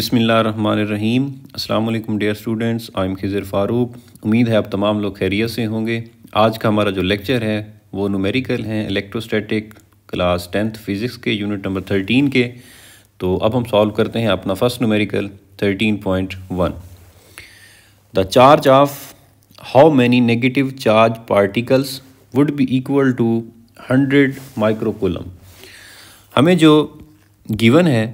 बिसमीम् अल्लाम dear students I am Khizar Farooq उम्मीद है आप तमाम लोग खैरियत से होंगे आज का हमारा जो लेक्चर है वो नूमेरिकल हैं इलेक्ट्रोस्टैटिक क्लास टेंथ फ़िज़िक्स के यूनिट नंबर थर्टीन के तो अब हम सॉल्व करते हैं अपना first numerical thirteen point one the charge of how many negative charge particles would be equal to hundred microcoulomb हमें जो गिवन है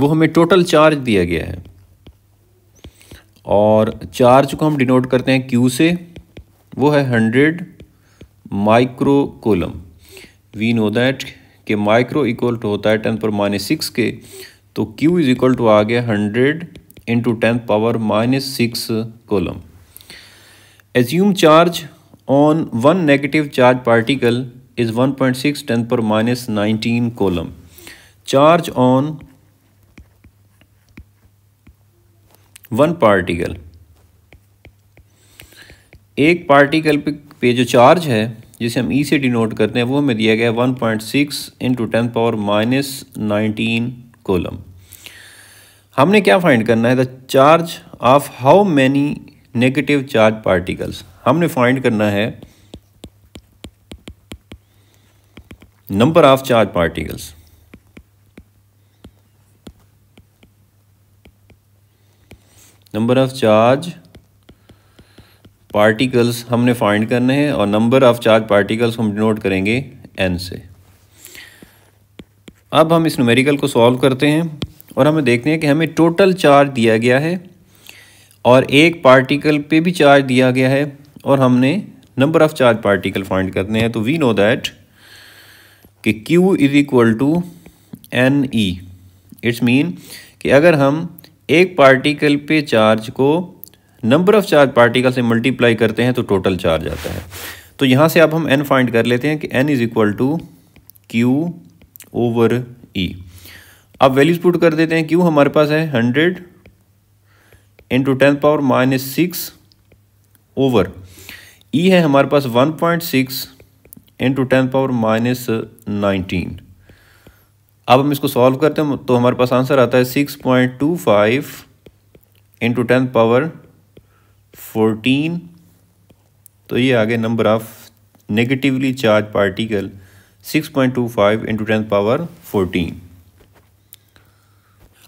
वो हमें टोटल चार्ज दिया गया है और चार्ज को हम डिनोट करते हैं क्यू से वो है hundred micro coulomb we know that के माइक्रो इक्वल टू होता है टेन पर माइनस सिक्स के तो क्यू इज इक्वल टू आ गया hundred into ten power minus six coulomb assume charge on one negative charge particle is one point six ten पर minus nineteen coulomb charge on one particle एक particle पे, पे जो charge है जिसे हम ई e से डिनोट करते हैं वो हमें दिया गया है one point six into ten power minus nineteen coulomb हमने क्या फाइंड करना है the charge of how many negative charge particles हमने फाइंड करना है number of charge particles number of charge particles हमने फाइंड करने हैं और नंबर ऑफ चार्ज पार्टिकल्स हम डिनोट करेंगे एन से अब हम इस नुमेरिकल को सॉल्व करते हैं और हमें देखते हैं कि हमें टोटल चार्ज दिया गया है और एक पार्टिकल पे भी चार्ज दिया गया है और हमने number of charge particle find करने हैं तो वी नो दैट कि Q is equal to N E it's mean कि अगर हम एक पार्टिकल पे चार्ज को नंबर ऑफ चार्ज पार्टिकल से मल्टीप्लाई करते हैं तो टोटल चार्ज आता है तो यहाँ से अब हम एन फाइंड कर लेते हैं कि N is equal to Q over E अब वैल्यूज पुट कर देते हैं क्यू हमारे पास है hundred into ten power minus six over E है हमारे पास one point six into ten power minus nineteen अब हम इसको सॉल्व करते हैं तो हमारे पास आंसर आता है six point two five into ten power fourteen तो ये आगे number of negatively charge particle six point two five into ten power fourteen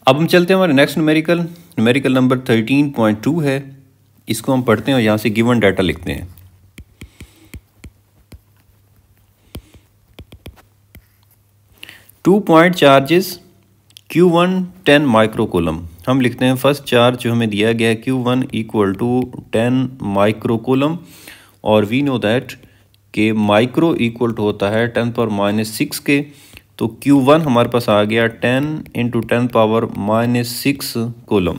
अब हम चलते हैं हमारे next numerical numerical number thirteen point two है इसको हम पढ़ते हैं और यहाँ से गिवन डाटा लिखते हैं two point charges q one ten micro coulomb हम लिखते हैं फर्स्ट चार्ज जो हमें दिया गया है q one equal to ten micro coulomb और वी नो दैट के माइक्रो इक्वल टू होता है टेन पावर माइनस सिक्स के तो क्यू वन हमारे पास आ गया ten into ten power minus six coulomb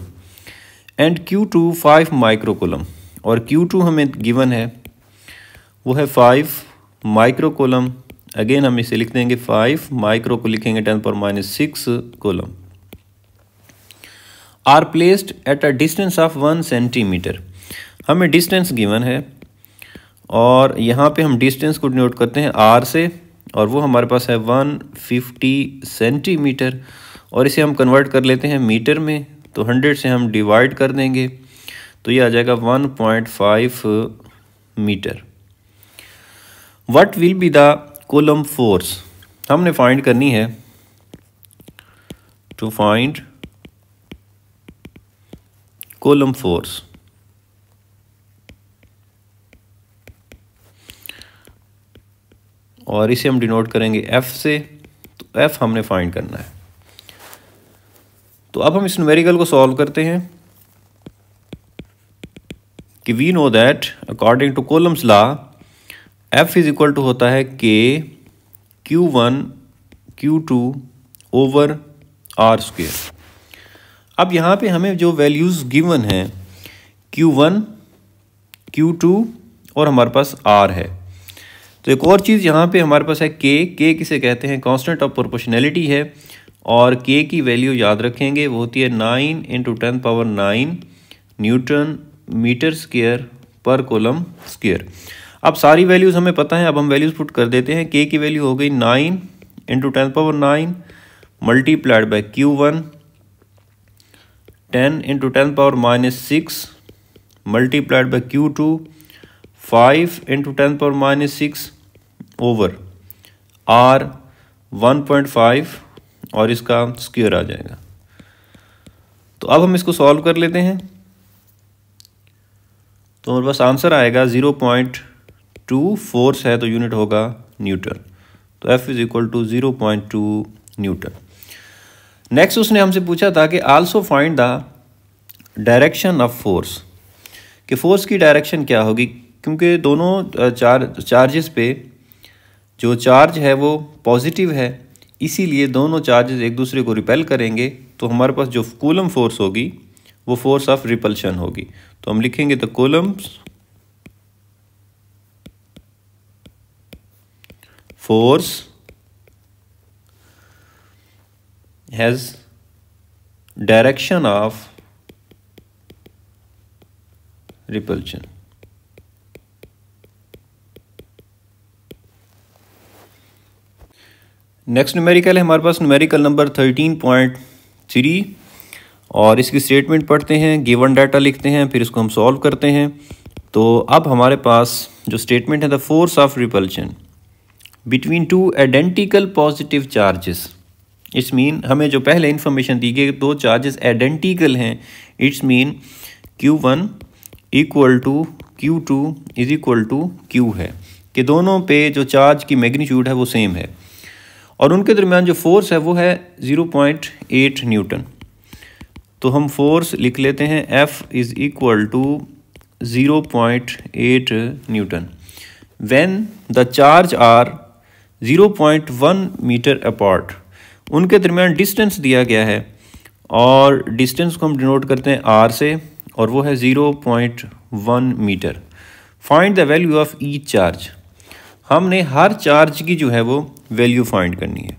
and q two five micro coulomb और क्यू टू हमें गिवन है वो है फाइव माइक्रो कोलम अगेन हम इसे लिख देंगे फाइव माइक्रो को लिखेंगे टेन पर minus six coulomb are placed at a distance of one centimetre हमें डिस्टेंस गिवन है और यहाँ पे हम डिस्टेंस को डिनोट करते हैं आर से और वो हमारे पास है वन फिफ्टी सेंटीमीटर और इसे हम कन्वर्ट कर लेते हैं मीटर में तो हंड्रेड से हम डिवाइड कर देंगे तो ये आ जाएगा one point five metre what will be the coulomb force हमने फाइंड करनी है टू फाइंड कोलम फोर्स और इसे हम डिनोट करेंगे एफ़ से तो एफ़ हमने फाइंड करना है तो अब हम इस न्यूमेरिकल को सॉल्व करते हैं कि we know that according to coulomb's law F is equal to होता है k q one Q two over r square अब यहाँ पे हमें जो वैल्यूज़ गिवन हैं क्यू वन क्यू टू और हमारे पास आर है तो एक और चीज़ यहाँ पे हमारे पास है के के किसे कहते हैं कांस्टेंट ऑफ प्रोपोर्शनैलिटी है और के की वैल्यू याद रखेंगे वो होती है nine into ten power nine newton metre square पर कोलम स्क्वेयर अब सारी वैल्यूज़ हमें पता है अब हम वैल्यूज़ पुट कर देते हैं के की वैल्यू हो गई nine into ten power nine multiplied by q one ten into ten power minus six multiplied by q two five into ten power minus six over r one point five और इसका square आ जाएगा तो अब हम इसको solve कर लेते हैं तो हमारे पास आंसर आएगा ज़ीरो पॉइंट टू फोर्स है तो यूनिट होगा न्यूटन तो F is equal to zero point two newton next उसने हमसे पूछा था कि also find the direction of force कि फोर्स की डायरेक्शन क्या होगी क्योंकि दोनों चार चार्जेस पे जो चार्ज है वो पॉजिटिव है इसीलिए दोनों चार्जेस एक दूसरे को रिपेल करेंगे तो हमारे पास जो कूलम फोर्स होगी वो फोर्स ऑफ रिपल्शन होगी तो हम लिखेंगे तो coulomb's force has direction of repulsion next numerical है हमारे पास numerical number thirteen point three और इसकी स्टेटमेंट पढ़ते हैं गिवन डाटा लिखते हैं फिर इसको हम सॉल्व करते हैं तो अब हमारे पास जो स्टेटमेंट है the force of repulsion between two identical positive charges it's mean हमें जो पहले इन्फॉर्मेशन दी गई दो चार्जेस आइडेंटिकल हैं it's mean Q one equal to Q two is equal to q है कि दोनों पे जो चार्ज की मैग्नीट्यूड है वो सेम है और उनके दरमियान जो फोर्स है वो है ज़ीरो पॉइंट एट न्यूटन तो हम फोर्स लिख लेते हैं F is equal to zero point eight newton when the charge are 0.1 metre apart उनके दरमियान डिस्टेंस दिया गया है और डिस्टेंस को हम डिनोट करते हैं आर से और वो है 0.1 metre find the value of e charge हमने हर चार्ज की जो है वो वैल्यू फाइंड करनी है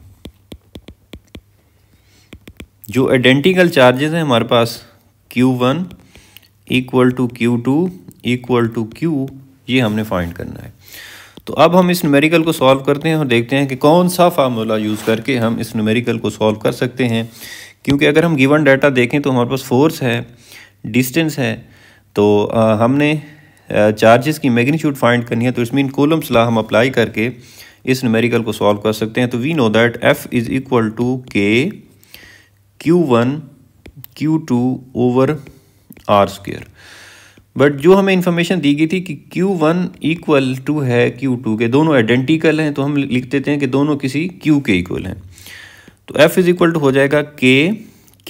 जो आइडेंटिकल चार्जेस हैं हमारे पास Q1 one equal to Q two equal to q ये हमने फाइंड करना है तो अब हम इस नुमेरिकल को सॉल्व करते हैं और देखते हैं कि कौन सा फार्मूला यूज़ करके हम इस नुमेरिकल को सॉल्व कर सकते हैं क्योंकि अगर हम गिवन डाटा देखें तो हमारे पास फोर्स है डिस्टेंस है तो आ, हमने चार्जेस की मैग्नीट्यूड फाइंड करनी है तो इसमें इन कोलम्स ला हम अप्लाई करके इस नुमेरिकल को सॉल्व कर सकते हैं तो we know that F is equal to k q one Q two over r square but जो हमें इन्फॉर्मेशन दी गई थी कि Q1 वन इक्वल टू है Q2 के दोनों आइडेंटिकल हैं तो हम लिख देते हैं कि दोनों किसी Q के इक्वल हैं तो F इज इक्वल टू हो जाएगा K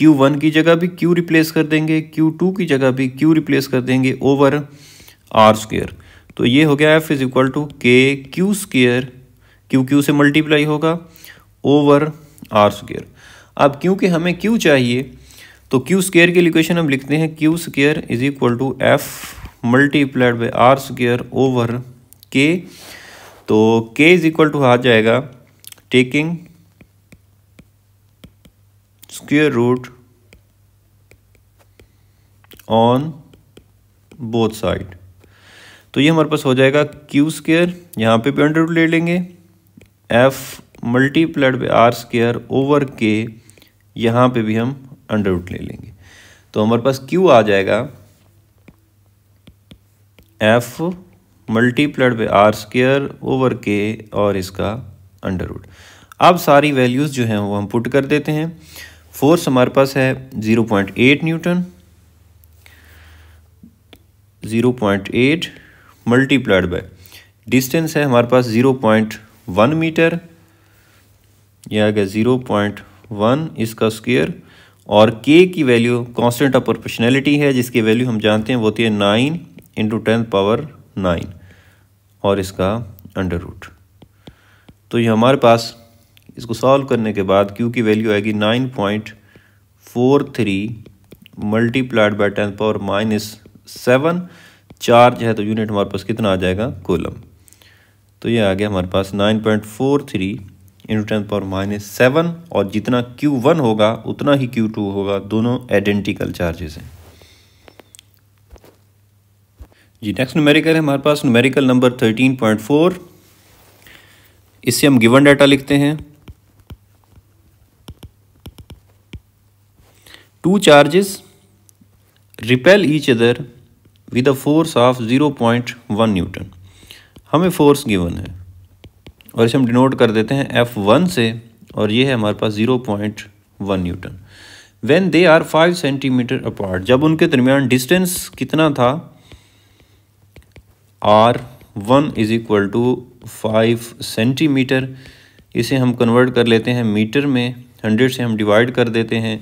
Q1 की जगह भी Q रिप्लेस कर देंगे Q2 की जगह भी Q रिप्लेस कर देंगे ओवर आर स्क्र तो ये हो गया F is equal to k q square q q से मल्टीप्लाई होगा ओवर आर स्क्र अब क्योंकि हमें क्यू चाहिए तो क्यू स्केयर के लिक्वेशन हम लिखते हैं q square is equal to F multiplied by r square over k तो के इज इक्वल टू आ जाएगा taking square root on both side तो ये हमारे पास हो जाएगा क्यू स्केयर यहाँ पे भी अंडर रूट ले लेंगे F multiplied by r square over k यहाँ पे भी हम अंडर रूट ले लेंगे तो हमारे पास क्यू आ जाएगा एफ मल्टीप्लड पे आर स्क्र ओवर के और इसका अंडर रूट अब सारी वैल्यूज़ जो हैं वो हम पुट कर देते हैं फोर्स हमारे पास है 0.8 न्यूटन 0.8 मल्टीप्लाइड बाय डिस्टेंस है हमारे पास 0.1 मीटर या गया 0.1 इसका स्क्वायर और के की वैल्यू कांस्टेंट ऑफ प्रोपोर्शनैलिटी है जिसकी वैल्यू हम जानते हैं वो होती है nine into tenth power nine और इसका अंडर रूट तो ये हमारे पास इसको सॉल्व करने के बाद क्यू की वैल्यू आएगी nine point four three multiplied by tenth power minus seven charge है तो यूनिट हमारे पास कितना आ जाएगा कोलम तो ये आ गया हमारे पास nine point four three into tenth power minus seven और जितना क्यू वन होगा उतना ही क्यू टू होगा दोनों आइडेंटिकल चार्जेस हैं जी नेक्स्ट न्यूमेरिकल है हमारे पास numerical number thirteen point four इससे हम गिवन डाटा लिखते हैं two repel each other with a force of zero point one newton हमें फोर्स गिवन है और इसे हम डिनोट कर देते हैं एफ़ वन से और ये है हमारे पास zero point one newton when they are five centimetre apart जब उनके दरमियान डिस्टेंस कितना था r one is equal to five centimetre इसे हम कन्वर्ट कर लेते हैं मीटर में हंड्रेड से हम डिवाइड कर देते हैं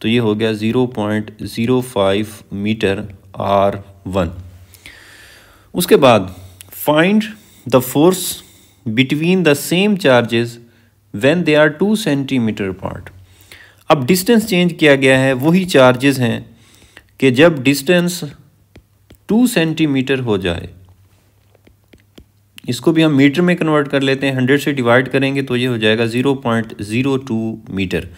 तो ये हो गया zero point zero five metre r one उसके बाद find the force between the same charges when they are two centimetre part अब डिस्टेंस चेंज किया गया है वही चार्जेस हैं कि जब डिस्टेंस टू सेंटीमीटर हो जाए इसको भी हम मीटर में कन्वर्ट कर लेते हैं हंड्रेड से डिवाइड करेंगे तो ये हो जाएगा zero point zero two metre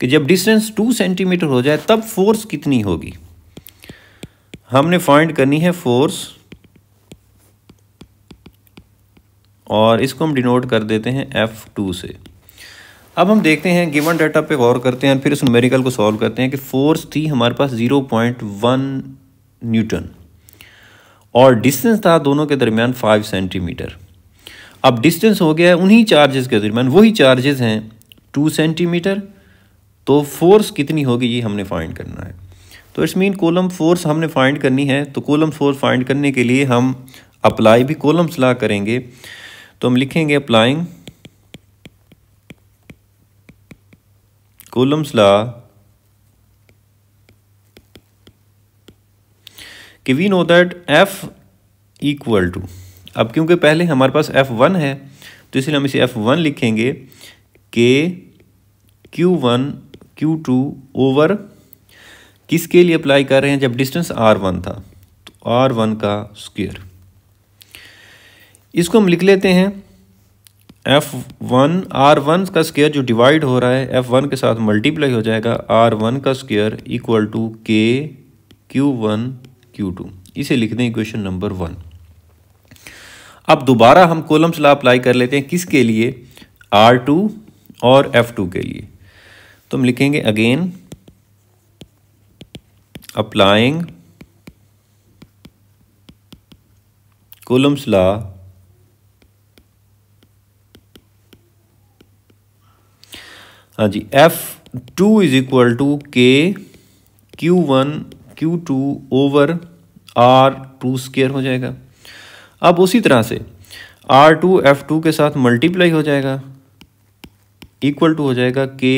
कि जब डिस्टेंस टू सेंटीमीटर हो जाए तब फोर्स कितनी होगी हमने फाइंड करनी है फोर्स और इसको हम डिनोट कर देते हैं एफ़ टू से अब हम देखते हैं गिवन डाटा पे गौर करते हैं और फिर उस न्यूमेरिकल को सॉल्व करते हैं कि फोर्स थी हमारे पास ज़ीरो पॉइंट वन न्यूटन और डिस्टेंस था दोनों के दरमियान फाइव सेंटीमीटर अब डिस्टेंस हो गया है उन्हीं चार्जेस के दरमियान वही चार्जेस हैं टू सेंटीमीटर तो फोर्स कितनी होगी ये हमने फाइंड करना है तो इट्स मीन कोलम फोर्स हमने फाइंड करनी है तो कोलम फोर्स फाइंड करने के लिए हम अप्लाई भी कोलम्स ला करेंगे तो हम लिखेंगे अप्लाइंग कोलम्स ला कि we know that F equal to अब क्योंकि पहले हमारे पास एफ वन है तो इसलिए हम इसे एफ वन लिखेंगे k q one Q two over किसके लिए अप्लाई कर रहे हैं जब डिस्टेंस आर वन था तो आर वन का स्क्वेयर इसको हम लिख लेते हैं एफ वन आर वन का स्केयर जो डिवाइड हो रहा है एफ वन के साथ मल्टीप्लाई हो जाएगा आर वन का square equal to k q one Q two इसे लिख दें इक्वेशन नंबर वन अब दोबारा हम कोलम सला अप्लाई कर लेते हैं किसके लिए आर टू और एफ टू के लिए तो हम लिखेंगे अगेन अप्लाइंग कोलम सला हाँ जी F two is equal to k q one Q two over r two square हो जाएगा अब उसी तरह से आर टू एफ टू के साथ मल्टीप्लाई हो जाएगा इक्वल टू हो जाएगा के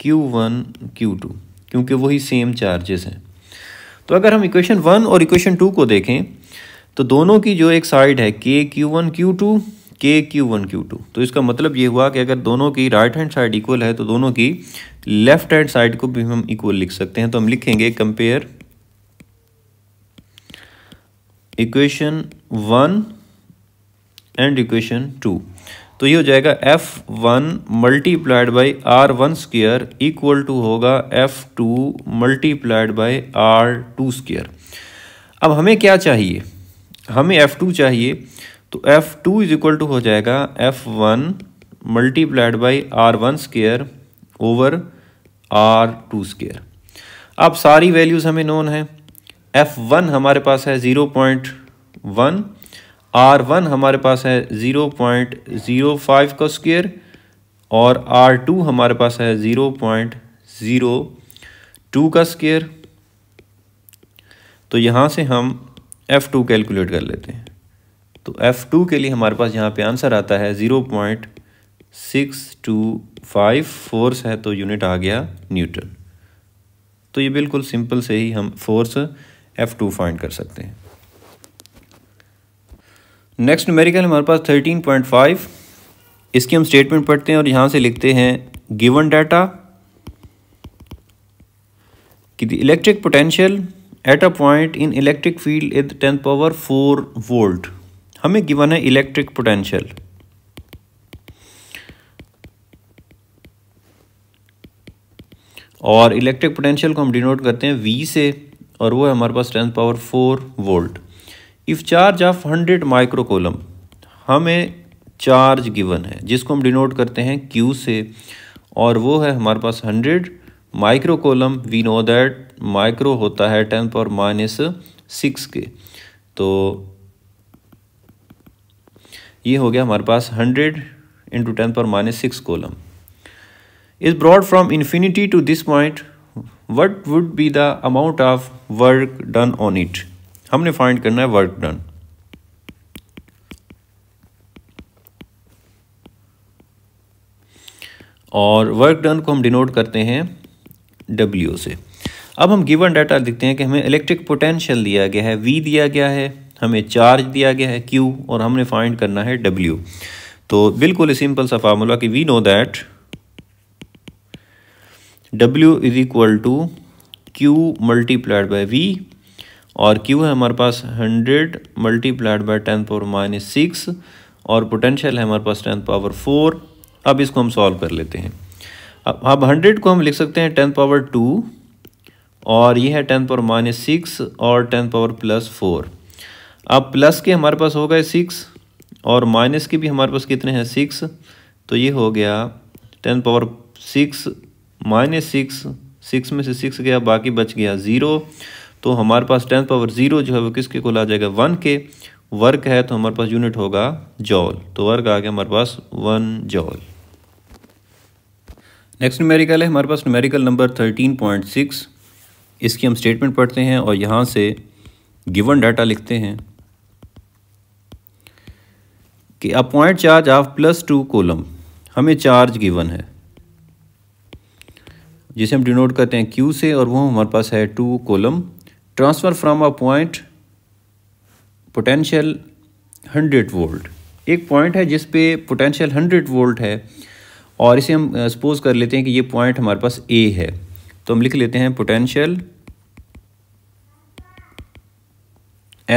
क्यू वन क्यू टू क्योंकि वही सेम चार्जेस हैं तो अगर हम इक्वेशन वन और इक्वेशन टू को देखें तो दोनों की जो एक साइड है k q one Q two k q one Q two तो इसका मतलब ये हुआ कि अगर दोनों की राइट हैंड साइड इक्वल है तो दोनों की लेफ्ट हैंड साइड को भी हम इक्वल लिख सकते हैं तो हम लिखेंगे compare equation one and equation two तो ये हो जाएगा F one multiplied by r one square equal to होगा F two multiplied by r two square अब हमें क्या चाहिए हमें एफ टू चाहिए तो F two is equal to हो जाएगा F one multiplied by r one square over r two square अब सारी वैल्यूज़ हमें नोन हैं एफ़ वन हमारे पास है zero point one r one हमारे पास है ज़ीरो पॉइंट ज़ीरो फाइव का स्केयर और आर टू हमारे पास है ज़ीरो पॉइंट ज़ीरो टू का स्केयर तो यहाँ से हम एफ़ टू कैलकुलेट कर लेते हैं तो एफ़ टू के लिए हमारे पास यहाँ पे आंसर आता है zero point six two five force है तो यूनिट आ गया न्यूटन तो ये बिल्कुल सिंपल से ही हम फोर्स एफ़ टू फाइंड कर सकते हैं नेक्स्ट न्यूमेरिकल हमारे पास थर्टीन पॉइंट फाइव इसकी हम स्टेटमेंट पढ़ते हैं और यहाँ से लिखते हैं गिवन डाटा कि the electric potential at a point in electric field is tenth power four volt हमें गिवन है इलेक्ट्रिक पोटेंशियल और इलेक्ट्रिक पोटेंशियल को हम डिनोट करते हैं वी से और वो है हमारे पास tenth power four volt if charge of hundred microcoulomb हमें चार्ज गिवन है जिसको हम डिनोट करते हैं क्यू से और वो है हमारे पास hundred microcoulomb we know that micro होता है टेन पावर माइनस सिक्स के तो ये हो गया हमारे पास हंड्रेड इंटू टेन पर minus six coulomb is brought from infinity to this point what would be the amount of work done on it हमने फाइंड करना है वर्क डन और वर्क डन को हम डिनोट करते हैं डब्ल्यू से अब हम गिवन डाटा देखते हैं कि हमें इलेक्ट्रिक पोटेंशियल दिया गया है वी दिया गया है हमें चार्ज दिया गया है क्यू और हमने फाइंड करना है डब्ल्यू तो बिल्कुल सिंपल सा फार्मूला कि we know that W is equal to q multiplied by V और क्यू है हमारे पास hundred multiplied by ten power minus six और पोटेंशियल है हमारे पास टेन पावर फोर अब इसको हम सॉल्व कर लेते हैं अब अब हंड्रेड को हम लिख सकते हैं टेन पावर टू और ये है टेन पावर माइनस सिक्स और टेन पावर प्लस फोर अब प्लस के हमारे पास हो गए सिक्स और माइनस के भी हमारे पास कितने हैं सिक्स तो ये हो गया ten power six minus six six में से सिक्स गया बाकी बच गया ज़ीरो तो हमारे पास टेन पावर ज़ीरो जो है वो किसके कुल आ जाएगा वन के वर्क है तो हमारे पास यूनिट होगा जॉल तो वर्क आ गया हमारे पास वन जॉल नेक्स्ट न्यूमेरिकल है हमारे पास numerical number thirteen point six इसकी हम स्टेटमेंट पढ़ते हैं और यहाँ से गिवन डाटा लिखते हैं कि a point charge of plus two coulomb हमें चार्ज गिवन है जिसे हम डिनोट करते हैं क्यू से और वो हमारे पास है two coulomb transfer from a point potential hundred volt एक पॉइंट है जिस पे पोटेंशियल हंड्रेड वोल्ट है और इसे हम सपोज कर लेते हैं कि ये पॉइंट हमारे पास ए है तो हम लिख लेते हैं पोटेंशियल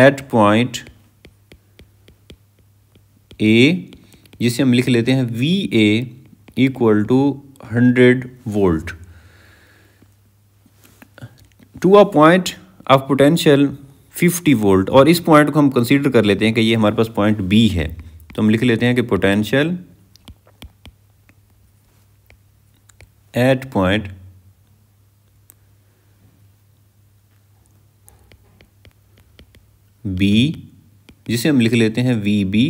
एट पॉइंट ए जिसे हम लिख लेते हैं V A equal to hundred volt to a point of potential fifty volt और इस पॉइंट को हम कंसीडर कर लेते हैं कि ये हमारे पास पॉइंट बी है तो हम लिख लेते हैं कि पोटेंशियल एट पॉइंट बी जिसे हम लिख लेते हैं वी बी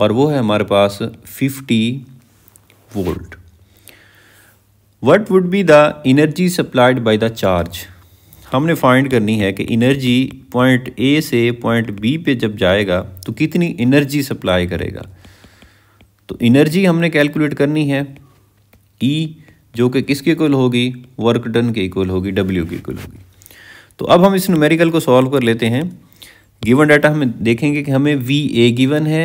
और वो है हमारे पास 50 volt what would be the energy supplied by the charge हमने फाइंड करनी है कि एनर्जी पॉइंट ए से पॉइंट बी पे जब जाएगा तो कितनी एनर्जी सप्लाई करेगा तो एनर्जी हमने कैलकुलेट करनी है ई e, जो कि किसके इक्वल होगी वर्क डन के इक्वल होगी डब्ल्यू के इक्वल होगी तो अब हम इस न्यूमेरिकल को सॉल्व कर लेते हैं गिवन डाटा हमें देखेंगे कि हमें वी ए गिवन है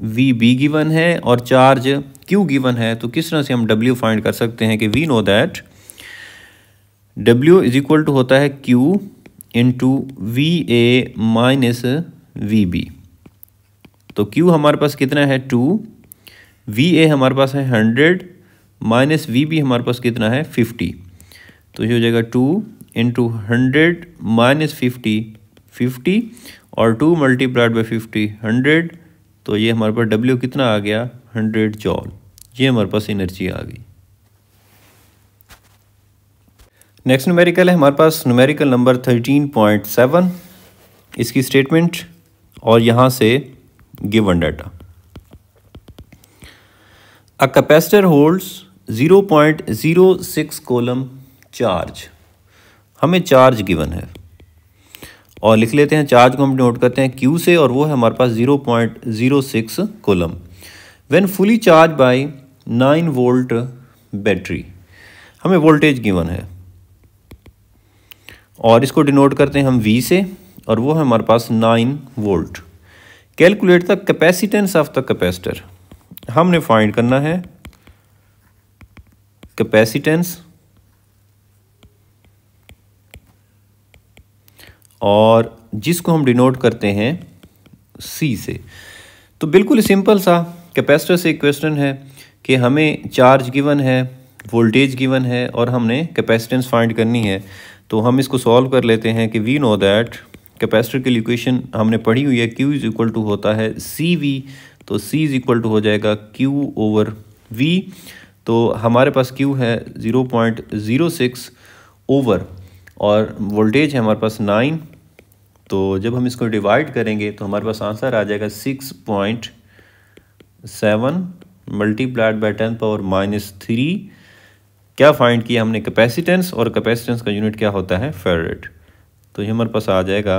वी बी गिवन है और चार्ज क्यू गिवन है तो किस तरह से हम डब्ल्यू फाइंड कर सकते हैं कि we know that W is equal to होता है q into V A minus V B तो क्यू हमारे पास कितना है टू वी ए हमारे पास है हंड्रेड माइनस वी बी हमारे पास कितना है फिफ्टी तो ये हो जाएगा two into hundred minus fifty fifty और two multiplied by fifty hundred तो ये हमारे पास डब्ल्यू कितना आ गया हंड्रेड जॉल ये हमारे पास एनर्जी आ गई नेक्स्ट नुमेरिकल है हमारे पास numerical number thirteen point seven इसकी स्टेटमेंट और यहाँ से given data a capacitor holds zero point zero six coulomb charge हमें चार्ज गिवन है और लिख लेते हैं चार्ज को हम नोट करते हैं क्यू से और वो है हमारे पास zero point zero six coulomb when fully charge by nine volt battery हमें वोल्टेज गिवन है और इसको डिनोट करते हैं हम वी से और वो है हमारे पास nine volt calculate the capacitance of the capacitor हमने फाइंड करना है कैपेसिटेंस और जिसको हम डिनोट करते हैं सी से तो बिल्कुल सिंपल सा कैपेसिटर से एक क्वेश्चन है कि हमें चार्ज गिवन है वोल्टेज गिवन है और हमने कैपेसिटेंस फाइंड करनी है तो हम इसको सॉल्व कर लेते हैं कि वी नो दैट कैपेसिटर के लिए इक्वेशन हमने पढ़ी हुई है क्यू इज़ इक्वल टू होता है सी वी तो सी इज़ इक्वल टू हो जाएगा क्यू ओवर वी तो हमारे पास क्यू है zero point zero six over और वोल्टेज है हमारे पास नाइन तो जब हम इसको डिवाइड करेंगे तो हमारे पास आंसर आ जाएगा six point seven multiplied by ten power minus three क्या फाइंड किया हमने कैपेसिटेंस और कैपेसिटेंस का यूनिट क्या होता है फेरेट तो ये हमारे पास आ जाएगा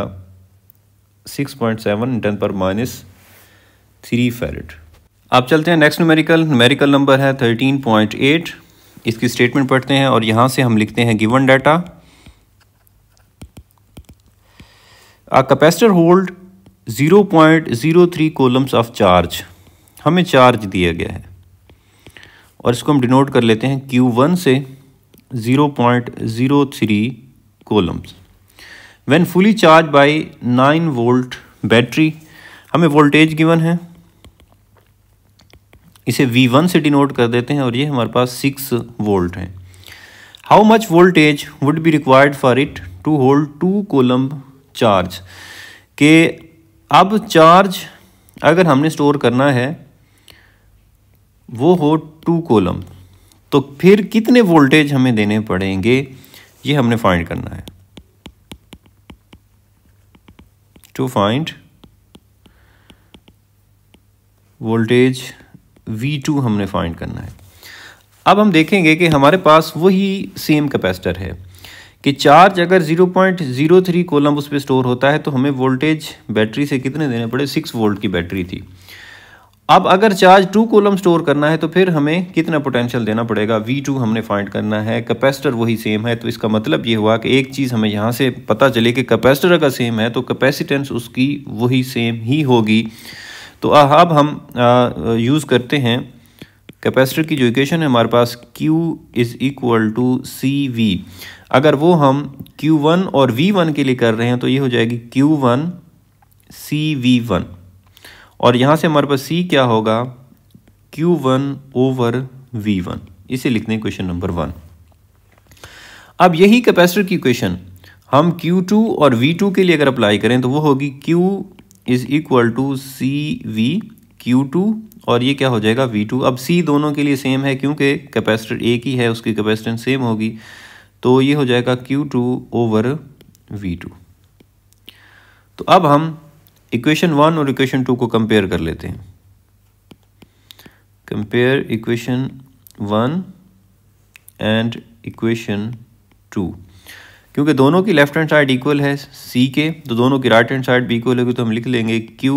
सिक्स पॉइंट सेवन टेन पर माइनस थ्री फेरेट आप चलते हैं नेक्स्ट न्यूमेरिकल न्यूमेरिकल नंबर है थर्टीन पॉइंट एट इसकी स्टेटमेंट पढ़ते हैं और यहाँ से हम लिखते हैं given data A capacitor hold 0.03 coulombs of charge हमें चार्ज दिया गया है और इसको हम डिनोट कर लेते हैं Q1 से 0.03 coulombs when fully charge by nine volt battery हमें वोल्टेज गिवन है इसे V1 से डिनोट कर देते हैं और ये हमारे पास सिक्स वोल्ट हैं how much voltage would be required for it to hold two coulomb charge के अब चार्ज अगर हमने स्टोर करना है वो हो टू कॉलम तो फिर कितने वोल्टेज हमें देने पड़ेंगे ये हमने फाइंड करना है टू फाइंड वोल्टेज V2 हमने फाइंड करना है अब हम देखेंगे कि हमारे पास वही सेम कैपेसिटर है कि चार्ज अगर 0.03 कोलम उस पर स्टोर होता है तो हमें वोल्टेज बैटरी से कितने देने पड़े 6 वोल्ट की बैटरी थी अब अगर चार्ज टू कोलम स्टोर करना है तो फिर हमें कितना पोटेंशियल देना पड़ेगा V2 हमने फाइंड करना है कैपेसिटर वही सेम है तो इसका मतलब ये हुआ कि एक चीज़ हमें यहाँ से पता चले कि कैपेसिटर अगर सेम है तो कैपेसिटेंस उसकी वही सेम ही होगी तो अब हम यूज़ करते हैं कैपेसिटर की जो इक्वेशन है हमारे पास Q is equal to C V अगर वो हम Q1 और V1 के लिए कर रहे हैं तो ये हो जाएगी Q1 one C we one और यहाँ से हमारे पास C क्या होगा Q1 one over V one इसे लिखते हैं क्वेश्चन नंबर वन अब यही कैपेसिटर की इक्वेशन हम Q2 और V2 के लिए अगर अप्लाई करें तो वो होगी Q is equal to C V two और ये क्या हो जाएगा टू अब सी दोनों के लिए सेम है क्योंकि कैपेसिटर एक ही है उसकी कैपेसिटेंस सेम होगी तो ये हो जाएगा टू ओवर टू तो अब हम इक्वेशन वन और इक्वेशन टू को कंपेयर कर लेते हैं compare equation one and equation two क्योंकि दोनों की लेफ्ट हैंड साइड इक्वल है सी के तो दोनों की राइट हैंड साइड भी इक्वल है तो हम लिख लेंगे Q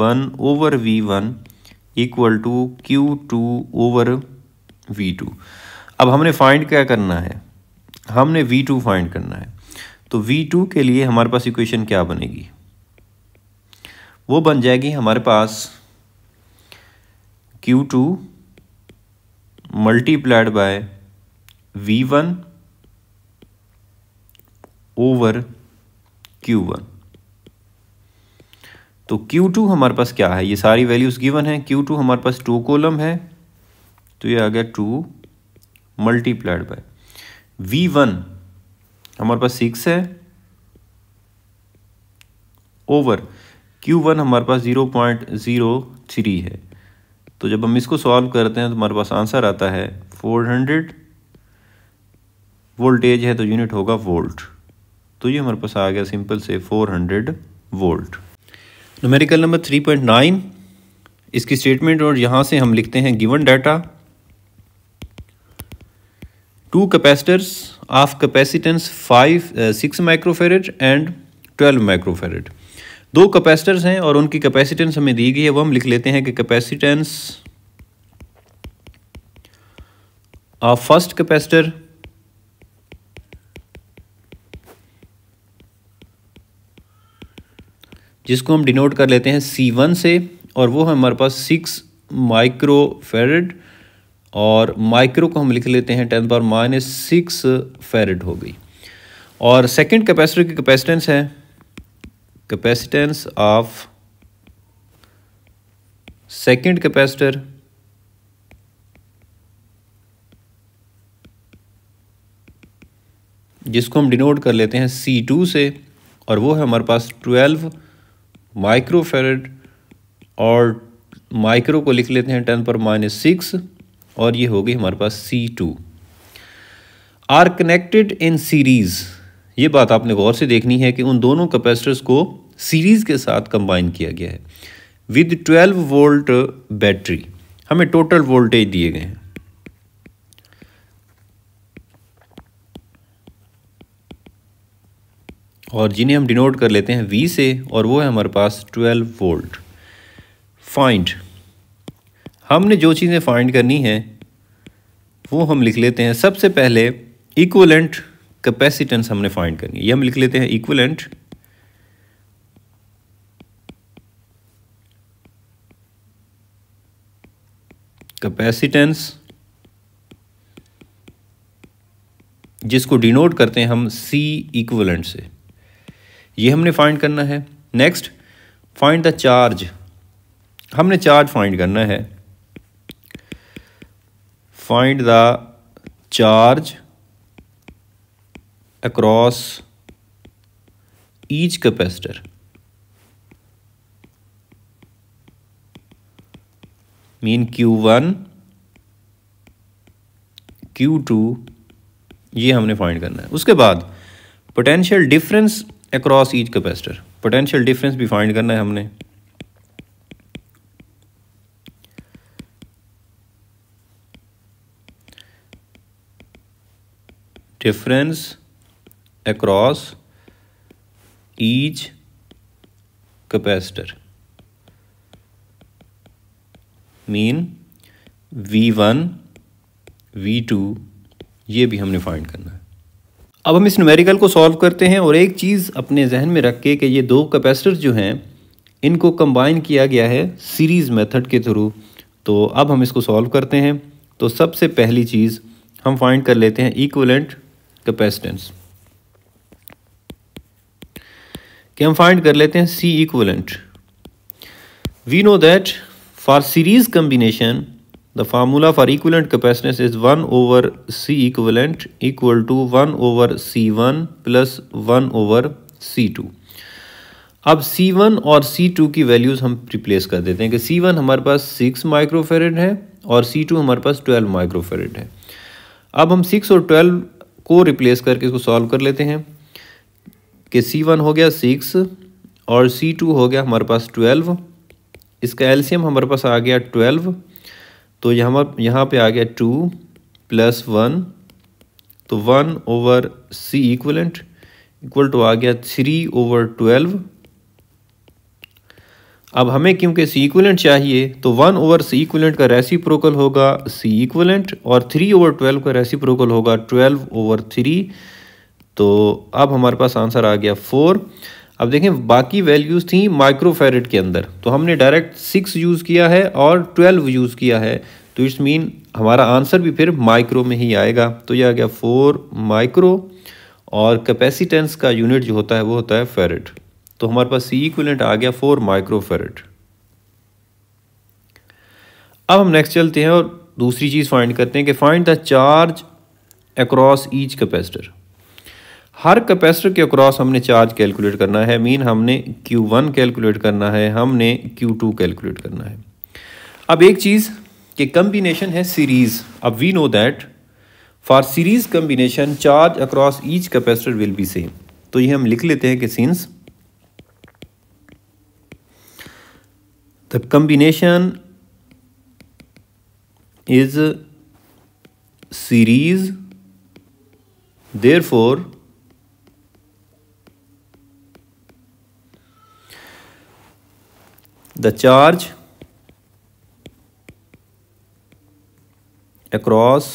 one over V one equal to Q two over V two अब हमने फाइंड क्या करना है हमने वी टू फाइंड करना है तो वी टू के लिए हमारे पास इक्वेशन क्या बनेगी वो बन जाएगी हमारे पास Q two multiplied by V one over Q one तो क्यू टू हमारे पास क्या है ये सारी वैल्यूज़ गिवन है क्यू टू हमारे पास टू कॉलम है तो ये आ गया two multiplied by V one हमारे पास सिक्स है ओवर क्यू वन हमारे पास ज़ीरो पॉइंट ज़ीरो थ्री है तो जब हम इसको सॉल्व करते हैं तो हमारे पास आंसर आता है फोर हंड्रेड वोल्टेज है तो यूनिट होगा वोल्ट तो ये हमारे पास आ गया सिंपल से 400 वोल्ट नोमेरिकल नंबर 3.9 इसकी स्टेटमेंट और यहां से हम लिखते हैं given data two capacitors of capacitance five six microfarad and twelve microfarad दो कैपेसिटर्स हैं और उनकी कैपेसिटेंस हमें दी गई है वो हम लिख लेते हैं कि कैपेसिटेंस ऑफ फर्स्ट कैपेसिटर जिसको हम डिनोट कर लेते हैं सी वन से और वो है हमारे पास सिक्स माइक्रो फेरेड और माइक्रो को हम लिख लेते हैं टेन पर माइनस सिक्स फेरेड हो गई और सेकंड कैपेसिटर की कैपेसिटेंस है कैपेसिटेंस ऑफ सेकंड कैपेसिटर जिसको हम डिनोट कर लेते हैं सी टू से और वो है हमारे पास ट्वेल्व माइक्रोफेरेड और माइक्रो को लिख लेते हैं टेन पर माइनस सिक्स और ये हो गई हमारे पास C two are connected in series ये बात आपने गौर से देखनी है कि उन दोनों कैपेसिटर्स को सीरीज़ के साथ कंबाइन किया गया है विद 12 वोल्ट बैटरी हमें टोटल वोल्टेज दिए गए हैं और जिन्हें हम डिनोट कर लेते हैं वी से और वो है हमारे पास ट्वेल्व वोल्ट फाइंड हमने जो चीज़ें फाइंड करनी है वो हम लिख लेते हैं सबसे पहले इक्वलेंट कैपेसिटेंस हमने फाइंड करनी है ये हम लिख लेते हैं इक्वलेंट कैपेसिटेंस जिसको डिनोट करते हैं हम सी इक्वलेंट से ये हमने फाइंड करना है नेक्स्ट फाइंड द चार्ज हमने चार्ज फाइंड करना है find the charge across each capacitor mean Q one Q two ये हमने फाइंड करना है उसके बाद potential difference across each capacitor potential difference भी फाइंड करना है हमने difference across each capacitor mean V one V two ये भी हमने फाइंड करना है अब हम इस न्यूमेरिकल को सॉल्व करते हैं और एक चीज़ अपने जहन में रख के कि ये दो कैपेसिटर जो हैं इनको कंबाइन किया गया है सीरीज़ मेथड के थ्रू तो अब हम इसको सॉल्व करते हैं तो सबसे पहली चीज़ हम फाइंड कर लेते हैं इक्वलेंट कैपेसिटेंस कि हम फाइंड कर लेते हैं C equivalent we know that for series combination The formula for equivalent capacitance is 1 over C equivalent equal to 1 over C1 plus 1 over C2. अब C1 और C2 की वैल्यूज़ हम रिप्लेस कर देते हैं कि C1 हमारे पास 6 माइक्रोफेरेड है और C2 हमारे पास 12 माइक्रोफेरेड है अब हम 6 और 12 को रिप्लेस करके इसको सॉल्व कर लेते हैं कि C1 हो गया 6 और C2 हो गया हमारे पास 12 इसका एल्शियम हमारे पास आ गया तो यहाँ यहाँ पे आ गया टू प्लस वन तो one over C equivalent equal to आ गया थ्री ओवर ट्वेल्व अब हमें क्योंकि सी इक्वलेंट चाहिए तो वन ओवर सी इक्वलेंट का प्रोकल होगा सी इक्वलेंट और थ्री ओवर ट्वेल्व का प्रोकल होगा ट्वेल्व ओवर थ्री तो अब हमारे पास आंसर आ गया फोर अब देखें बाकी वैल्यूज़ थी माइक्रोफेरेट के अंदर तो हमने डायरेक्ट सिक्स यूज़ किया है और ट्वेल्व यूज़ किया है तो इट्स मीन हमारा आंसर भी फिर माइक्रो में ही आएगा तो यह आ गया फोर माइक्रो और कैपेसिटेंस का यूनिट जो होता है वो होता है फेरेट तो हमारे पास सी इक्विलेंट आ गया फोर माइक्रो फेरेट अब हम नेक्स्ट चलते हैं और दूसरी चीज़ फाइंड करते हैं कि find the charge across each capacitor हर कैपेसिटर के अक्रॉस हमने चार्ज कैलकुलेट करना है मीन हमने Q1 कैलकुलेट करना है हमने Q2 कैलकुलेट करना है अब एक चीज़ कि कम्बिनेशन है सीरीज़ अब we know that for series combination charge across each capacitor will be same तो ये हम लिख लेते हैं कि since the combination is series therefore the charge across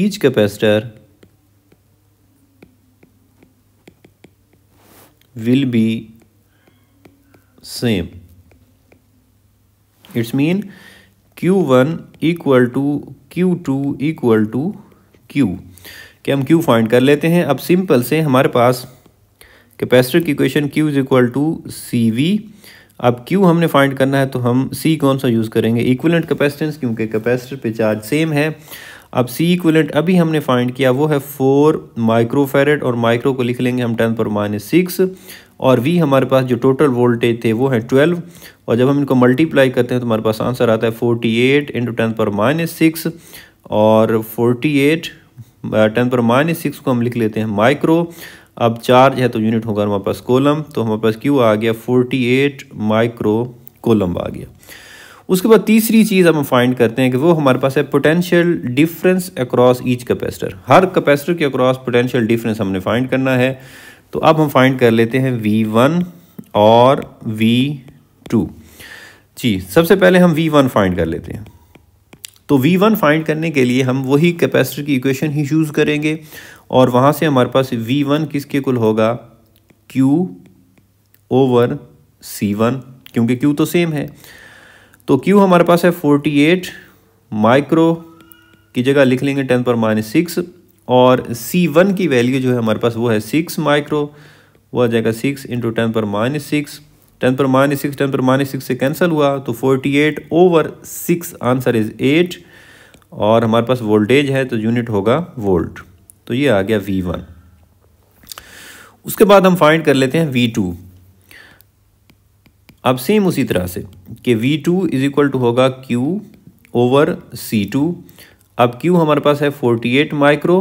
each capacitor will be same it's mean q1 equal to q2 equal to q के हम q find कर लेते हैं अब सिंपल से हमारे पास कैपेसिटर की equation Q is equal to C V अब Q हमने फाइंड करना है तो हम C कौन सा यूज़ करेंगे इक्वलेंट कैपेसिटेंस क्योंकि कैपेसिटर पे चार्ज सेम है अब C इक्वलेंट अभी हमने फाइंड किया वो है फोर माइक्रोफेरेट और माइक्रो को लिख लेंगे हम टेन पर माइनस सिक्स और V हमारे पास जो टोटल वोल्टेज थे वो है ट्वेल्व और जब हम इनको मल्टीप्लाई करते हैं तो हमारे पास आंसर आता है फोर्टी एट इंटू टेन पर माइनस सिक्स और फोर्टी एट टेन पर माइनस सिक्स को हम लिख लेते हैं माइक्रो अब चार्ज है तो यूनिट होगा हमारे पास कोलम तो हमारे पास क्यू आ गया फोर्टी एट माइक्रो कोलम आ गया उसके बाद तीसरी चीज़ हम फाइंड करते हैं कि वो हमारे पास है potential difference across each capacitor हर कैपेसिटर के अक्रॉस पोटेंशियल डिफरेंस हमने फाइंड करना है तो अब हम फाइंड कर लेते हैं वी वन और वी टू जी सबसे पहले हम वी वन फाइंड कर लेते हैं तो वी वन फाइंड करने के लिए हम वही कैपेसिटर की इक्वेशन ही यूज़ करेंगे और वहाँ से हमारे पास वी वन किसके कुल होगा क्यू ओवर सी वन क्योंकि क्यू तो सेम है तो क्यू हमारे पास है फोर्टी एट माइक्रो की जगह लिख लेंगे टेन पर माइनस सिक्स और सी वन की वैल्यू जो है हमारे पास वो है सिक्स माइक्रो वो आ जाएगा सिक्स इंटू टेन पर माइनस सिक्स टेन पर माइनस सिक्स टेन पर माइनस सिक्स से कैंसिल हुआ तो forty eight over six answer is eight और हमारे पास वोल्टेज है तो यूनिट होगा वोल्ट तो ये आ गया वी वन उसके बाद हम फाइंड कर लेते हैं वी टू अब सेम उसी तरह से कि V two is equal to होगा क्यू ओवर सी टू अब क्यू हमारे पास है फोर्टी एट माइक्रो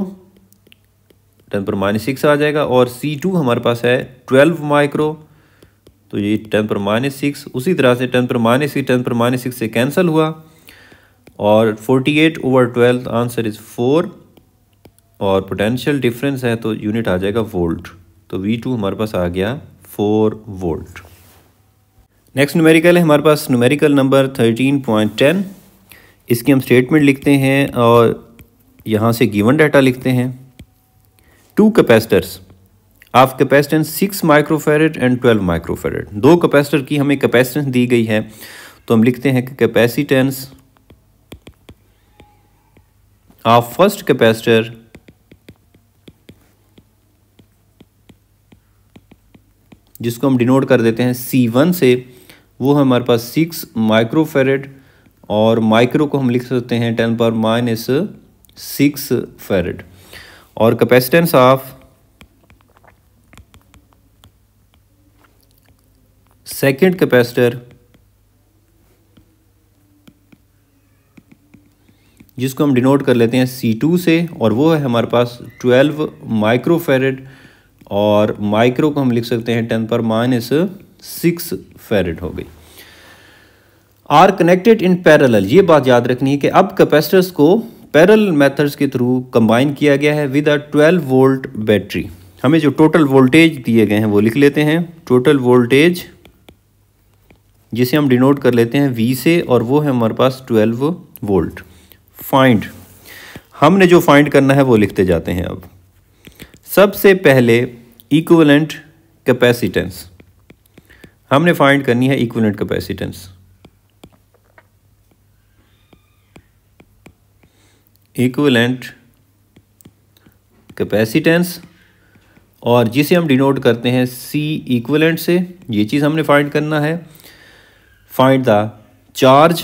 टेन पर माइनस सिक्स आ जाएगा और सी टू हमारे पास है ट्वेल्व माइक्रो तो ये टेन पर माइनस सिक्स उसी तरह से टेन पर माइनस सिक्स टेन पर माइनस सिक्स से कैंसिल हुआ और forty eight over twelfth answer is four और पोटेंशियल डिफरेंस है तो यूनिट आ जाएगा वोल्ट तो वी टू हमारे पास आ गया फोर वोल्ट नेक्स्ट न्यूमेरिकल है हमारे पास numerical number thirteen point ten इसकी हम स्टेटमेंट लिखते हैं और यहाँ से गिवन डाटा लिखते हैं two capacitors of capacitance six microfarad and twelve microfarad दो कैपेसिटर की हमें कैपेसिटेंस दी गई है तो हम लिखते हैं कि कैपेसिटेंस ऑफ फर्स्ट कैपेसिटर जिसको हम डिनोट कर देते हैं सी वन से वो है हमारे पास सिक्स माइक्रोफेरेट और माइक्रो को हम लिख सकते हैं टेन पर माइनस सिक्स फेरेट और कैपेसिटेंस ऑफ सेकेंड कैपेसिटर जिसको हम डिनोट कर लेते हैं C2 से और वो है हमारे पास 12 माइक्रोफेरेड और माइक्रो को हम लिख सकते हैं 10 पर माइनस सिक्स फेरेड हो गई आर कनेक्टेड इन पैरल ये बात याद रखनी है कि अब कैपेसिटर्स को पैरल मेथड्स के थ्रू कंबाइन किया गया है विद अ 12 वोल्ट बैटरी हमें जो टोटल वोल्टेज दिए गए हैं वो लिख लेते हैं टोटल वोल्टेज जिसे हम डिनोट कर लेते हैं वी से और वो है हमारे पास ट्वेल्व वोल्ट फाइंड हमने जो फाइंड करना है वो लिखते जाते हैं अब सबसे पहले इक्वलेंट कैपेसिटेंस हमने फाइंड करनी है इक्वलेंट कैपेसिटेंस इक्वलेंट कैपेसिटेंस और जिसे हम डिनोट करते हैं सी इक्वलेंट से ये चीज़ हमने फाइंड करना है फाइंड द चार्ज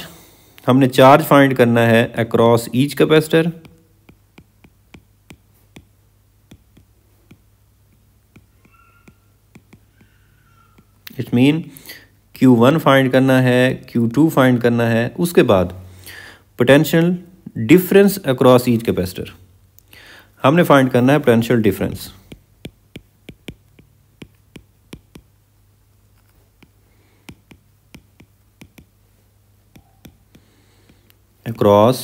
हमने चार्ज फाइंड करना है across each capacitor it mean Q1 find करना है Q2 फाइंड करना है उसके बाद potential difference across each capacitor हमने फाइंड करना है potential difference cross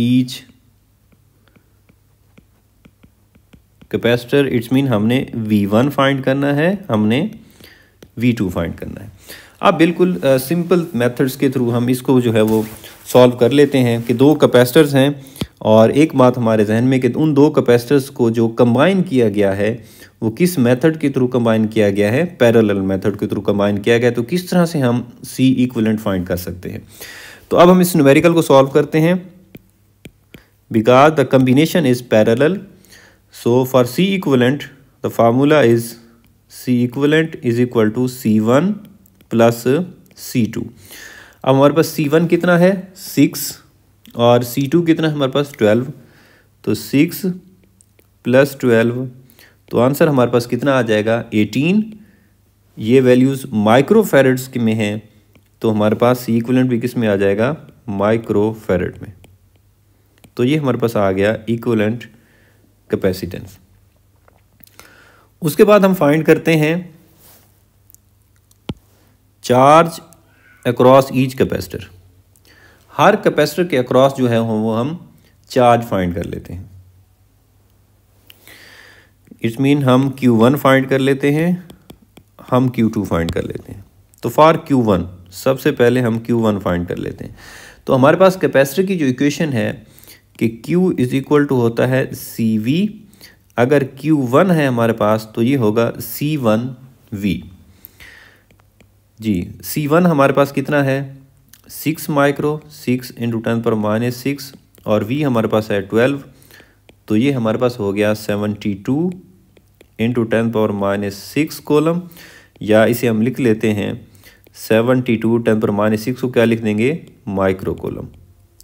each capacitor its mean हमने V1 फाइंड करना है हमने V2 फाइंड करना है अब बिल्कुल सिंपल मेथड्स के थ्रू हम इसको जो है वो सॉल्व कर लेते हैं कि दो कैपेसिटर्स हैं और एक बात हमारे जहन में कि उन दो कैपेसिटर्स को जो कंबाइन किया गया है वो किस मेथड के थ्रू कंबाइन किया गया है पैरेलल मेथड के थ्रू कंबाइन किया गया है तो किस तरह से हम सी इक्वलेंट फाइंड कर सकते हैं तो अब हम इस न्यूमेरिकल को सॉल्व करते हैं because the combination is parallel so for C equivalent the formula is C equivalent is equal to C one plus C two अब हमारे पास सी वन कितना है सिक्स और सी टू कितना हमारे पास ट्वेल्व तो सिक्स प्लस ट्वेल्व तो आंसर हमारे पास कितना आ जाएगा एटीन ये वैल्यूज़ माइक्रो फेरेट्स में हैं तो हमारे पास सी इक्वलेंट भी किस में आ जाएगा माइक्रो फेरेट में तो ये हमारे पास आ गया इक्वलेंट कैपेसिटेंस उसके बाद हम फाइंड करते हैं चार्ज अक्रॉस ईच कैपेसिटर हर कैपेसिटर के अक्रॉस जो है वो हम चार्ज फाइंड कर लेते हैं इट्स मीन हम Q1 फाइंड कर लेते हैं हम Q2 फाइंड कर लेते हैं तो फॉर Q1 सबसे पहले हम Q1 फाइंड कर लेते हैं तो हमारे पास कैपेसिटर की जो इक्वेशन है कि Q इज़ इक्वल टू होता है CV अगर Q1 है हमारे पास तो ये होगा C1V जी C1 हमारे पास कितना है six micro six into ten पर माइनस सिक्स और वी हमारे पास है ट्वेल्व तो ये हमारे पास हो गया seventy two into ten power minus six coulomb या इसे हम लिख लेते हैं सेवनटी टू टेन पर माइनस सिक्स को क्या लिख देंगे माइक्रो कॉलम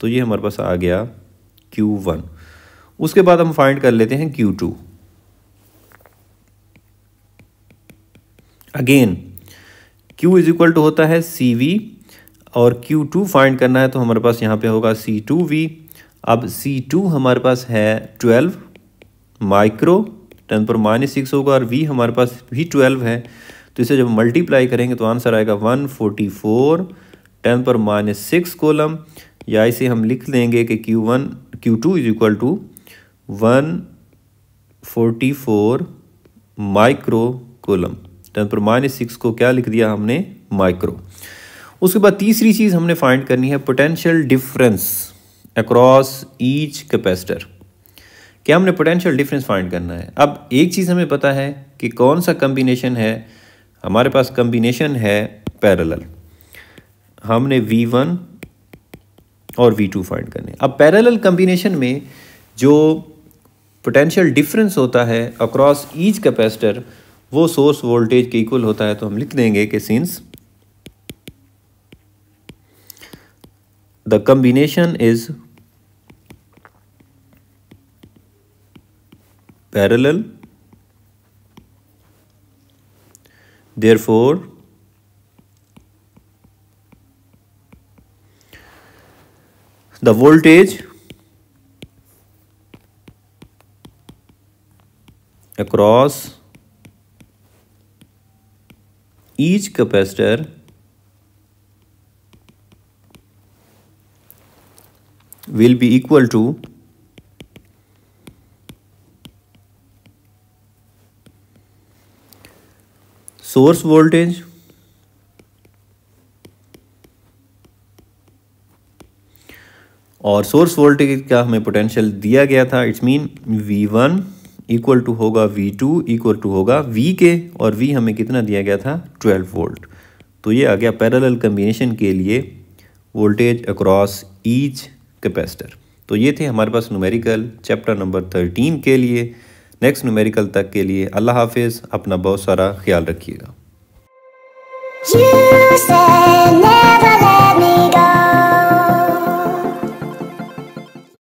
तो ये हमारे पास आ गया क्यू वन उसके बाद हम फाइंड कर लेते हैं Q two again Q is equal to होता है सी वी और Q2 फाइंड करना है तो हमारे पास यहाँ पे होगा सी टू वी अब सी टू हमारे पास है 12 माइक्रो टेन पर माइनस सिक्स होगा और V हमारे पास भी 12 है तो इसे जब मल्टीप्लाई करेंगे तो आंसर आएगा 144 टेन पर माइनस सिक्स कोलम या इसे हम लिख लेंगे कि Q1 one Q two is equal to one forty four micro coulomb ten पर माइनस सिक्स को क्या लिख दिया हमने माइक्रो उसके बाद तीसरी चीज़ हमने फाइंड करनी है potential difference across each capacitor क्या हमने पोटेंशियल डिफरेंस फाइंड करना है अब एक चीज़ हमें पता है कि कौन सा कम्बिनेशन है हमारे पास कम्बिनेशन है पैरेलल हमने V1 और V2 फाइंड करने अब पैरेलल कम्बिनेशन में जो पोटेंशियल डिफरेंस होता है अक्रॉस ईच कैपेसिटर वो सोर्स वोल्टेज के इक्वल होता है तो हम लिख देंगे कि since the combination is parallel therefore the voltage across each capacitor will be equal to source voltage और सोर्स वोल्टेज का हमें पोटेंशियल दिया गया था its mean V1 one equal to होगा V2 टू इक्वल टू होगा V के और V हमें कितना दिया गया था 12 वोल्ट तो ये आ गया पैरेलल कम्बिनेशन के लिए वोल्टेज अक्रॉस ईच कैपेसिटर तो ये थे हमारे पास नूमेरिकल चैप्टर नंबर थर्टीन के लिए नेक्स्ट नूमेरिकल तक के लिए अल्लाह हाफिज़ अपना बहुत सारा ख्याल रखिएगा